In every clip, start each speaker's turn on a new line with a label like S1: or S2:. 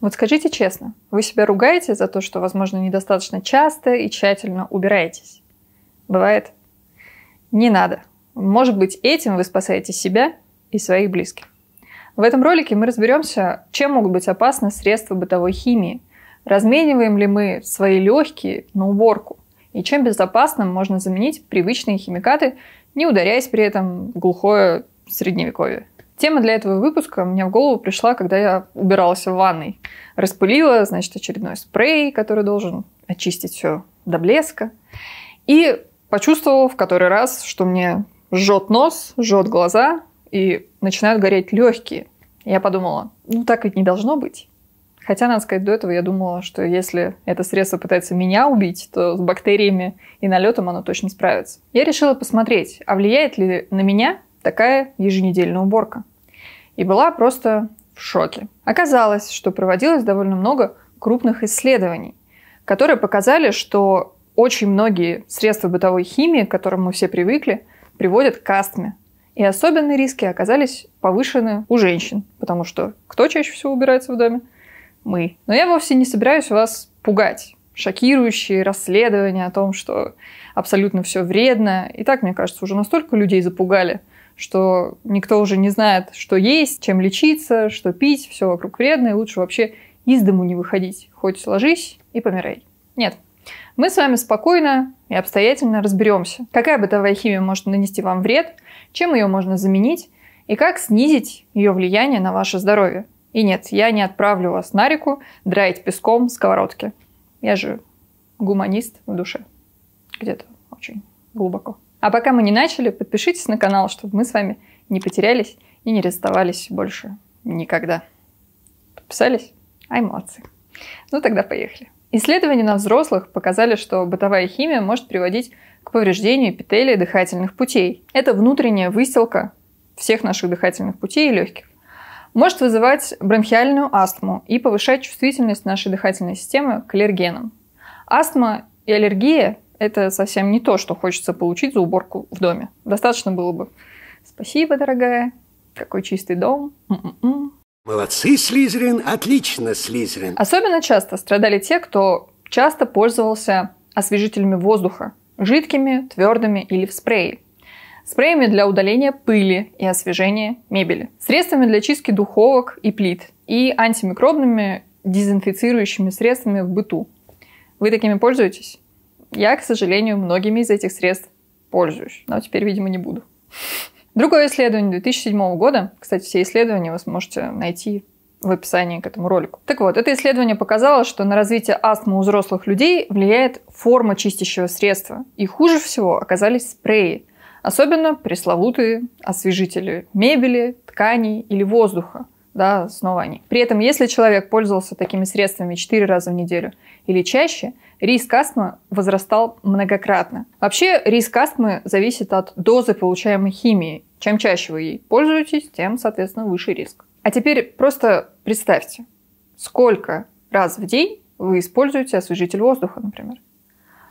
S1: Вот скажите честно, вы себя ругаете за то, что, возможно, недостаточно часто и тщательно убираетесь? Бывает? Не надо. Может быть, этим вы спасаете себя и своих близких. В этом ролике мы разберемся, чем могут быть опасны средства бытовой химии, размениваем ли мы свои легкие на уборку, и чем безопасным можно заменить привычные химикаты, не ударяясь при этом в глухое средневековье. Тема для этого выпуска мне в голову пришла, когда я убиралась в ванной. Распылила, значит, очередной спрей, который должен очистить все до блеска. И почувствовала в который раз, что мне жжет нос, жжет глаза и начинают гореть легкие. Я подумала, ну так ведь не должно быть. Хотя, надо сказать, до этого я думала, что если это средство пытается меня убить, то с бактериями и налетом оно точно справится. Я решила посмотреть, а влияет ли на меня Такая еженедельная уборка. И была просто в шоке. Оказалось, что проводилось довольно много крупных исследований, которые показали, что очень многие средства бытовой химии, к которым мы все привыкли, приводят к астме. И особенные риски оказались повышены у женщин, потому что кто чаще всего убирается в доме? Мы. Но я вовсе не собираюсь вас пугать. Шокирующие расследования о том, что абсолютно все вредно. И так, мне кажется, уже настолько людей запугали – что никто уже не знает, что есть, чем лечиться, что пить, все вокруг вредно, и лучше вообще из дому не выходить. Хоть ложись и помирай. Нет. Мы с вами спокойно и обстоятельно разберемся, какая бытовая химия может нанести вам вред, чем ее можно заменить и как снизить ее влияние на ваше здоровье. И нет, я не отправлю вас на реку драить песком сковородки. Я же гуманист в душе. Где-то очень глубоко. А пока мы не начали, подпишитесь на канал, чтобы мы с вами не потерялись и не расставались больше никогда. Подписались? Ай, молодцы. Ну тогда поехали. Исследования на взрослых показали, что бытовая химия может приводить к повреждению эпителия дыхательных путей. Это внутренняя выстилка всех наших дыхательных путей и легких. Может вызывать бронхиальную астму и повышать чувствительность нашей дыхательной системы к аллергенам. Астма и аллергия это совсем не то, что хочется получить за уборку в доме. Достаточно было бы. Спасибо, дорогая. Какой чистый дом. М-м-м. Молодцы, Слизерин. Отлично, Слизерин. Особенно часто страдали те, кто часто пользовался освежителями воздуха. Жидкими, твердыми или в спрее. Спреями для удаления пыли и освежения мебели. Средствами для чистки духовок и плит. И антимикробными дезинфицирующими средствами в быту. Вы такими пользуетесь? Я, к сожалению, многими из этих средств пользуюсь, но теперь, видимо, не буду. Другое исследование 2007 года, кстати, все исследования вы сможете найти в описании к этому ролику. Так вот, это исследование показало, что на развитие астмы у взрослых людей влияет форма чистящего средства. И хуже всего оказались спреи, особенно пресловутые освежители мебели, тканей или воздуха да, снова они. При этом, если человек пользовался такими средствами 4 раза в неделю или чаще, риск астмы возрастал многократно. Вообще, риск астмы зависит от дозы получаемой химии. Чем чаще вы ей пользуетесь, тем, соответственно, выше риск. А теперь просто представьте, сколько раз в день вы используете освежитель воздуха, например.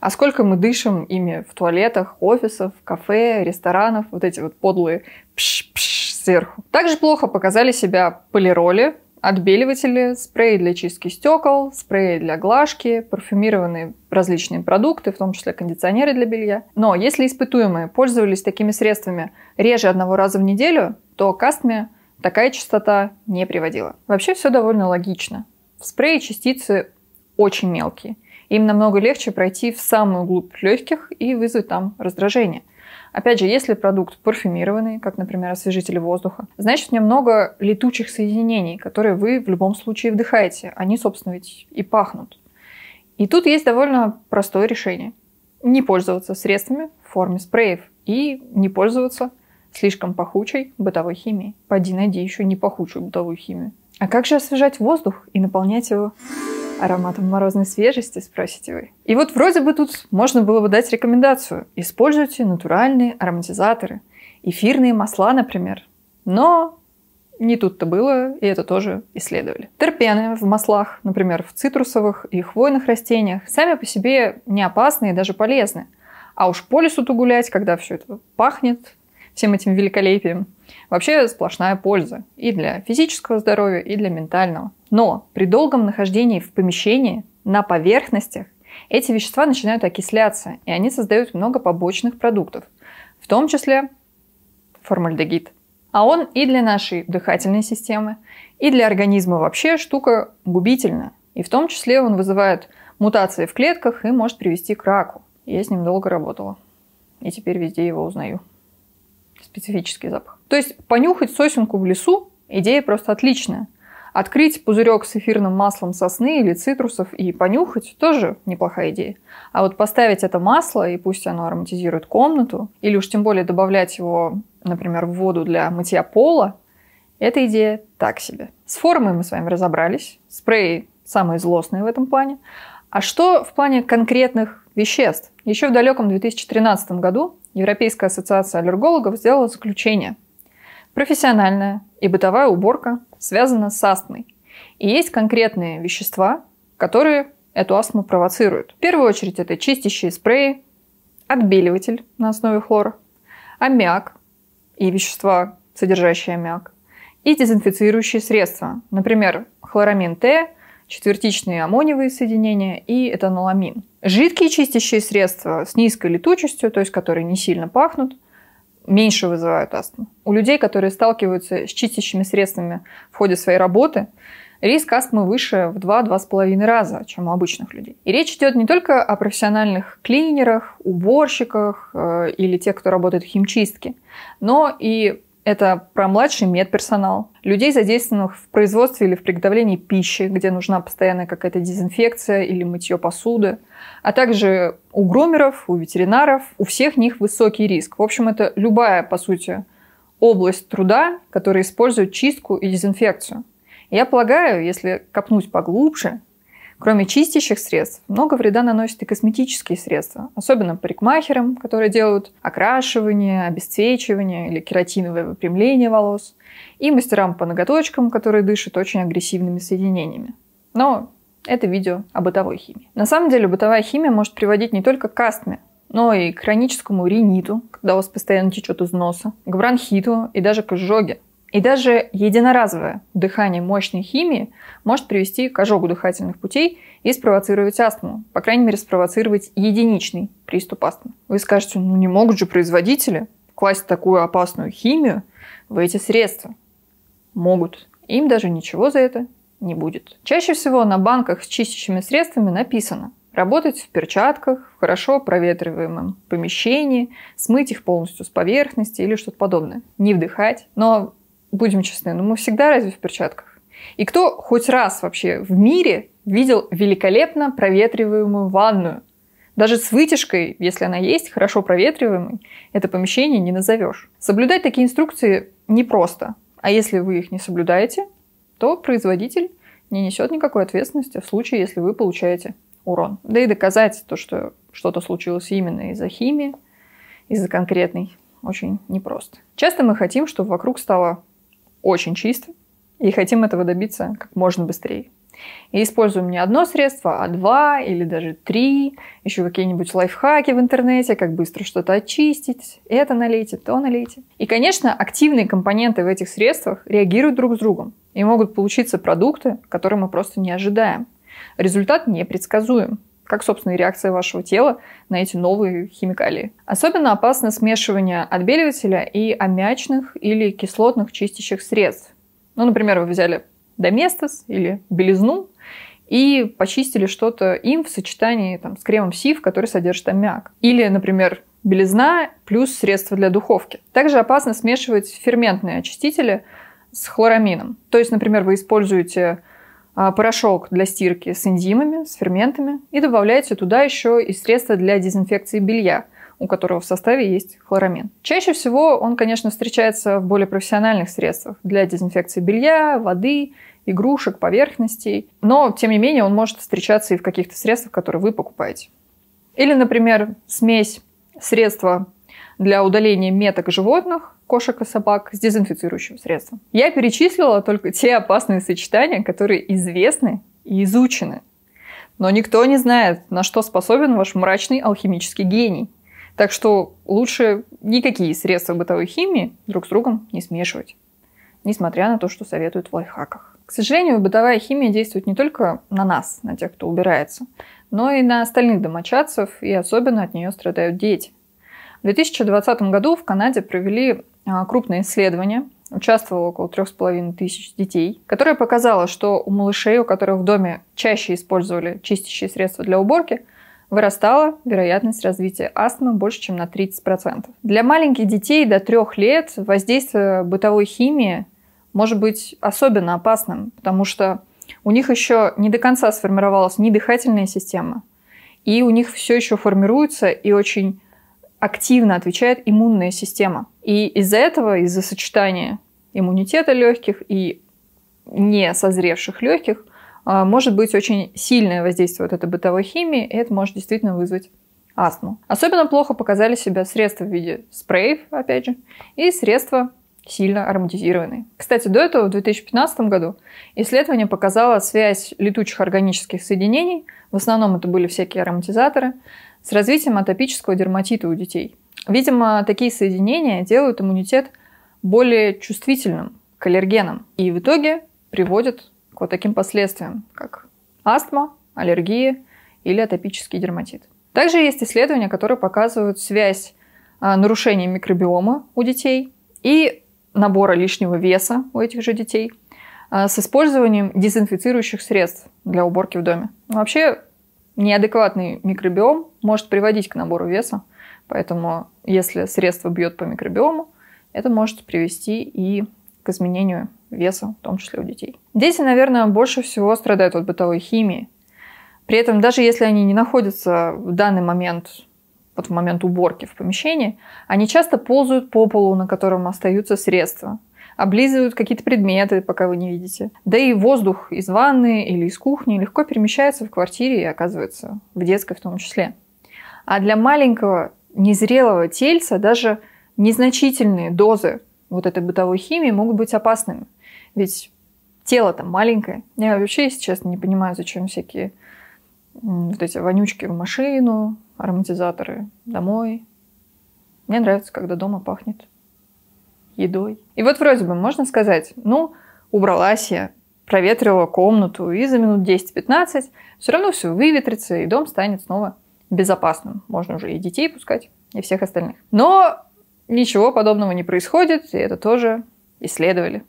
S1: А сколько мы дышим ими в туалетах, офисах, кафе, ресторанах, вот эти вот подлые пш-пш сверху. Также плохо показали себя полироли, отбеливатели, спреи для чистки стекол, спреи для глажки, парфюмированные различные продукты, в том числе кондиционеры для белья. Но если испытуемые пользовались такими средствами реже одного раза в неделю, то к астме такая частота не приводила. Вообще все довольно логично. В спрее частицы очень мелкие. Им намного легче пройти в самую глубь легких и вызвать там раздражение – Опять же, если продукт парфюмированный, как, например, освежитель воздуха, значит, в нем много летучих соединений, которые вы в любом случае вдыхаете. Они, собственно, ведь и пахнут. И тут есть довольно простое решение. Не пользоваться средствами в форме спреев и не пользоваться слишком пахучей бытовой химией. Пойди найди еще не пахучую бытовую химию. А как же освежать воздух и наполнять его? ароматом морозной свежести, спросите вы. И вот вроде бы тут можно было бы дать рекомендацию. Используйте натуральные ароматизаторы, эфирные масла, например. Но не тут-то было, и это тоже исследовали. Терпены в маслах, например, в цитрусовых и хвойных растениях, сами по себе не опасны и даже полезны. А уж по лесу-то гулять, когда все это пахнет, всем этим великолепием. Вообще сплошная польза и для физического здоровья, и для ментального. Но при долгом нахождении в помещении, на поверхностях, эти вещества начинают окисляться, и они создают много побочных продуктов, в том числе формальдегид. А он и для нашей дыхательной системы, и для организма вообще штука губительная. И в том числе он вызывает мутации в клетках и может привести к раку. Я с ним долго работала. И теперь везде его узнаю специфический запах. То есть понюхать сосенку в лесу – идея просто отличная. Открыть пузырек с эфирным маслом сосны или цитрусов и понюхать – тоже неплохая идея. А вот поставить это масло, и пусть оно ароматизирует комнату, или уж тем более добавлять его, например, в воду для мытья пола – эта идея так себе. С формой мы с вами разобрались. Спреи самые злостные в этом плане. А что в плане конкретных веществ? Еще в далеком 2013 году Европейская ассоциация аллергологов сделала заключение. Профессиональная и бытовая уборка связана с астмой. И есть конкретные вещества, которые эту астму провоцируют. В первую очередь это чистящие спреи, отбеливатель на основе хлора, аммиак и вещества, содержащие аммиак, и дезинфицирующие средства, например, хлорамин Т, четвертичные аммониевые соединения и этаноламин. Жидкие чистящие средства с низкой летучестью, то есть которые не сильно пахнут, меньше вызывают астму. У людей, которые сталкиваются с чистящими средствами в ходе своей работы, риск астмы выше в 2-2,5 раза, чем у обычных людей. И речь идет не только о профессиональных клинерах, уборщиках э, или тех, кто работает в химчистке, но и это про младший медперсонал, людей, задействованных в производстве или в приготовлении пищи, где нужна постоянная какая-то дезинфекция или мытье посуды, а также у грумеров, у ветеринаров, у всех них высокий риск. В общем, это любая, по сути, область труда, которая использует чистку и дезинфекцию. Я полагаю, если копнуть поглубже, Кроме чистящих средств, много вреда наносят и косметические средства, особенно парикмахерам, которые делают окрашивание, обесцвечивание или кератиновое выпрямление волос, и мастерам по ноготочкам, которые дышат очень агрессивными соединениями. Но это видео о бытовой химии. На самом деле бытовая химия может приводить не только к астме, но и к хроническому риниту, когда у вас постоянно течет из носа, к бронхиту и даже к изжоге. И даже единоразовое дыхание мощной химии может привести к ожогу дыхательных путей и спровоцировать астму, по крайней мере спровоцировать единичный приступ астмы. Вы скажете, ну не могут же производители класть такую опасную химию в эти средства. Могут. Им даже ничего за это не будет. Чаще всего на банках с чистящими средствами написано работать в перчатках, в хорошо проветриваемом помещении, смыть их полностью с поверхности или что-то подобное. Не вдыхать. Но будем честны, но ну, мы всегда разве в перчатках? И кто хоть раз вообще в мире видел великолепно проветриваемую ванную? Даже с вытяжкой, если она есть, хорошо проветриваемой, это помещение не назовешь. Соблюдать такие инструкции непросто. А если вы их не соблюдаете, то производитель не несет никакой ответственности в случае, если вы получаете урон. Да и доказать то, что что-то случилось именно из-за химии, из-за конкретной, очень непросто. Часто мы хотим, чтобы вокруг стало очень чисто и хотим этого добиться как можно быстрее. И используем не одно средство, а два или даже три, еще какие-нибудь лайфхаки в интернете, как быстро что-то очистить, это налейте, то налейте. И, конечно, активные компоненты в этих средствах реагируют друг с другом, и могут получиться продукты, которые мы просто не ожидаем. Результат непредсказуем как, собственно, и реакция вашего тела на эти новые химикалии. Особенно опасно смешивание отбеливателя и аммиачных или кислотных чистящих средств. Ну, например, вы взяли доместос или белизну и почистили что-то им в сочетании там, с кремом сиф, который содержит аммиак. Или, например, белизна плюс средство для духовки. Также опасно смешивать ферментные очистители с хлорамином. То есть, например, вы используете а, порошок для стирки с энзимами, с ферментами и добавляете туда еще и средства для дезинфекции белья, у которого в составе есть хлорамин. Чаще всего он, конечно, встречается в более профессиональных средствах для дезинфекции белья, воды, игрушек, поверхностей, но, тем не менее, он может встречаться и в каких-то средствах, которые вы покупаете. Или, например, смесь средства для удаления меток животных, кошек и собак с дезинфицирующим средством. Я перечислила только те опасные сочетания, которые известны и изучены. Но никто не знает, на что способен ваш мрачный алхимический гений. Так что лучше никакие средства бытовой химии друг с другом не смешивать, несмотря на то, что советуют в лайфхаках. К сожалению, бытовая химия действует не только на нас, на тех, кто убирается, но и на остальных домочадцев, и особенно от нее страдают дети – в 2020 году в Канаде провели а, крупное исследование, участвовало около трех с половиной тысяч детей, которое показало, что у малышей, у которых в доме чаще использовали чистящие средства для уборки, вырастала вероятность развития астмы больше, чем на 30%. Для маленьких детей до трех лет воздействие бытовой химии может быть особенно опасным, потому что у них еще не до конца сформировалась ни дыхательная система, и у них все еще формируется и очень активно отвечает иммунная система. И из-за этого, из-за сочетания иммунитета легких и не созревших легких, а, может быть очень сильное воздействие вот этой бытовой химии, и это может действительно вызвать астму. Особенно плохо показали себя средства в виде спреев, опять же, и средства сильно ароматизированные. Кстати, до этого, в 2015 году, исследование показало связь летучих органических соединений, в основном это были всякие ароматизаторы, с развитием атопического дерматита у детей. Видимо, такие соединения делают иммунитет более чувствительным к аллергенам и в итоге приводят к вот таким последствиям, как астма, аллергия или атопический дерматит. Также есть исследования, которые показывают связь а, нарушения микробиома у детей и набора лишнего веса у этих же детей а, с использованием дезинфицирующих средств для уборки в доме. Вообще, неадекватный микробиом может приводить к набору веса, поэтому если средство бьет по микробиому, это может привести и к изменению веса, в том числе у детей. Дети, наверное, больше всего страдают от бытовой химии. При этом, даже если они не находятся в данный момент вот в момент уборки в помещении, они часто ползают по полу, на котором остаются средства, облизывают какие-то предметы, пока вы не видите. Да и воздух из ванны или из кухни легко перемещается в квартире и оказывается в детской в том числе. А для маленького незрелого тельца даже незначительные дозы вот этой бытовой химии могут быть опасными. Ведь тело то маленькое. Я вообще, если честно, не понимаю, зачем всякие вот эти вонючки в машину, ароматизаторы домой. Мне нравится, когда дома пахнет едой. И вот вроде бы можно сказать, ну, убралась я, проветрила комнату, и за минут 10-15 все равно все выветрится, и дом станет снова безопасным. Можно уже и детей пускать, и всех остальных. Но ничего подобного не происходит, и это тоже исследовали.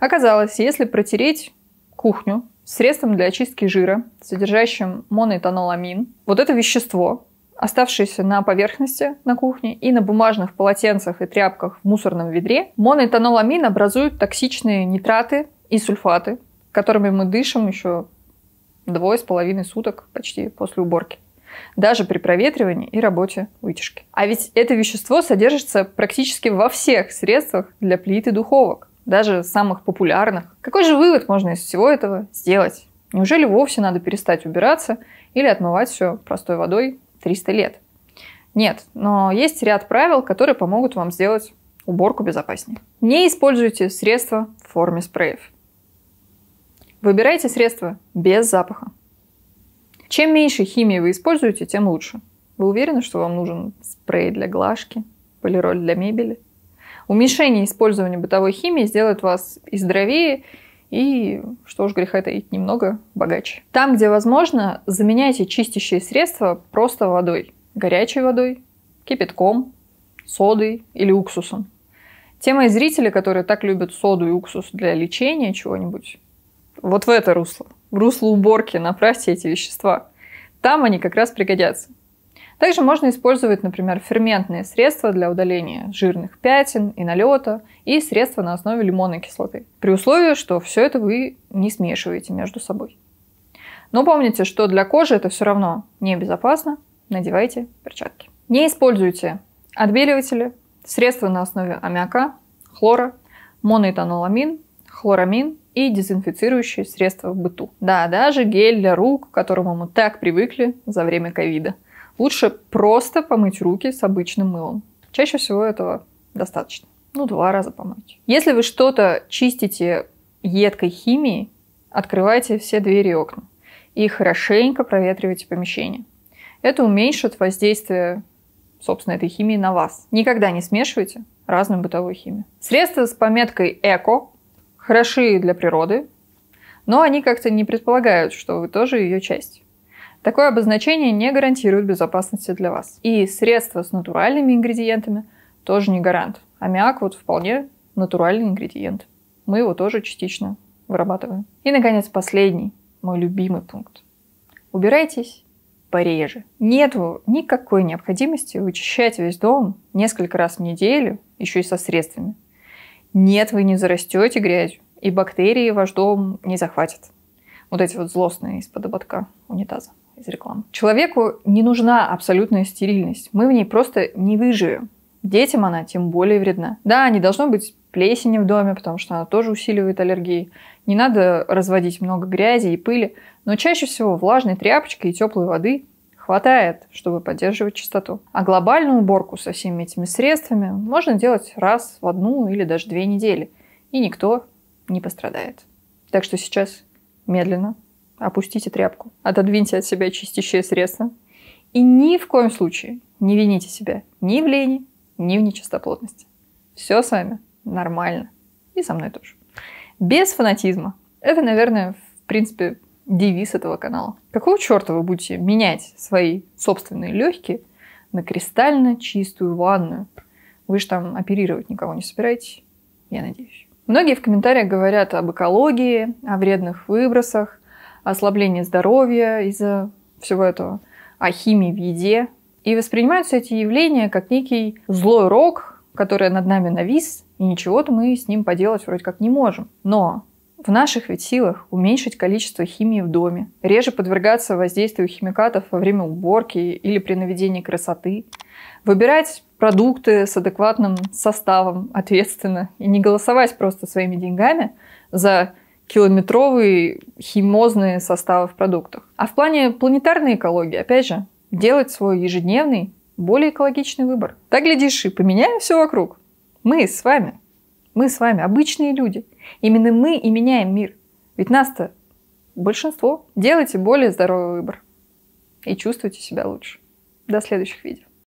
S1: Оказалось, если протереть кухню средством для очистки жира, содержащим моноэтаноламин, вот это вещество оставшиеся на поверхности на кухне и на бумажных полотенцах и тряпках в мусорном ведре, моноэтаноламин образуют токсичные нитраты и сульфаты, которыми мы дышим еще двое с половиной суток почти после уборки даже при проветривании и работе вытяжки. А ведь это вещество содержится практически во всех средствах для плиты и духовок, даже самых популярных. Какой же вывод можно из всего этого сделать? Неужели вовсе надо перестать убираться или отмывать все простой водой 300 лет. Нет, но есть ряд правил, которые помогут вам сделать уборку безопаснее. Не используйте средства в форме спреев. Выбирайте средства без запаха. Чем меньше химии вы используете, тем лучше. Вы уверены, что вам нужен спрей для глажки, полироль для мебели? Уменьшение использования бытовой химии сделает вас и здоровее, и, что уж греха таить, немного богаче. Там, где возможно, заменяйте чистящие средства просто водой. Горячей водой, кипятком, содой или уксусом. Тема и зрители, которые так любят соду и уксус для лечения чего-нибудь, вот в это русло, в русло уборки направьте эти вещества. Там они как раз пригодятся. Также можно использовать, например, ферментные средства для удаления жирных пятен и налета и средства на основе лимонной кислоты, при условии, что все это вы не смешиваете между собой. Но помните, что для кожи это все равно небезопасно, надевайте перчатки. Не используйте отбеливатели, средства на основе аммиака, хлора, моноэтаноламин, хлорамин и дезинфицирующие средства в быту. Да, даже гель для рук, к которому мы так привыкли за время ковида – лучше просто помыть руки с обычным мылом. Чаще всего этого достаточно. Ну, два раза помыть. Если вы что-то чистите едкой химией, открывайте все двери и окна и хорошенько проветривайте помещение. Это уменьшит воздействие, собственно, этой химии на вас. Никогда не смешивайте разную бытовую химию. Средства с пометкой «эко» хороши для природы, но они как-то не предполагают, что вы тоже ее часть. Такое обозначение не гарантирует безопасности для вас. И средства с натуральными ингредиентами тоже не гарант. Аммиак вот вполне натуральный ингредиент. Мы его тоже частично вырабатываем. И, наконец, последний, мой любимый пункт. Убирайтесь пореже. Нет никакой необходимости вычищать весь дом несколько раз в неделю, еще и со средствами. Нет, вы не зарастете грязью, и бактерии ваш дом не захватят. Вот эти вот злостные из-под ободка унитаза из рекламы. Человеку не нужна абсолютная стерильность. Мы в ней просто не выживем. Детям она тем более вредна. Да, не должно быть плесени в доме, потому что она тоже усиливает аллергии. Не надо разводить много грязи и пыли, но чаще всего влажной тряпочкой и теплой воды хватает, чтобы поддерживать чистоту. А глобальную уборку со всеми этими средствами можно делать раз в одну или даже две недели, и никто не пострадает. Так что сейчас медленно, Опустите тряпку, отодвиньте от себя чистящее средство. И ни в коем случае не вините себя ни в лени, ни в нечистоплотности. Все с вами нормально. И со мной тоже. Без фанатизма. Это, наверное, в принципе, девиз этого канала. Какого черта вы будете менять свои собственные легкие на кристально чистую ванную? Вы же там оперировать никого не собираетесь, я надеюсь. Многие в комментариях говорят об экологии, о вредных выбросах, ослабление здоровья из-за всего этого, о химии в еде. И воспринимаются эти явления как некий злой рок, который над нами навис, и ничего-то мы с ним поделать вроде как не можем. Но в наших ведь силах уменьшить количество химии в доме, реже подвергаться воздействию химикатов во время уборки или при наведении красоты, выбирать продукты с адекватным составом ответственно и не голосовать просто своими деньгами за километровые химозные составы в продуктах. А в плане планетарной экологии, опять же, делать свой ежедневный, более экологичный выбор. Так, глядишь, и поменяем все вокруг. Мы с вами. Мы с вами обычные люди. Именно мы и меняем мир. Ведь нас-то большинство. Делайте более здоровый выбор. И чувствуйте себя лучше. До следующих видео.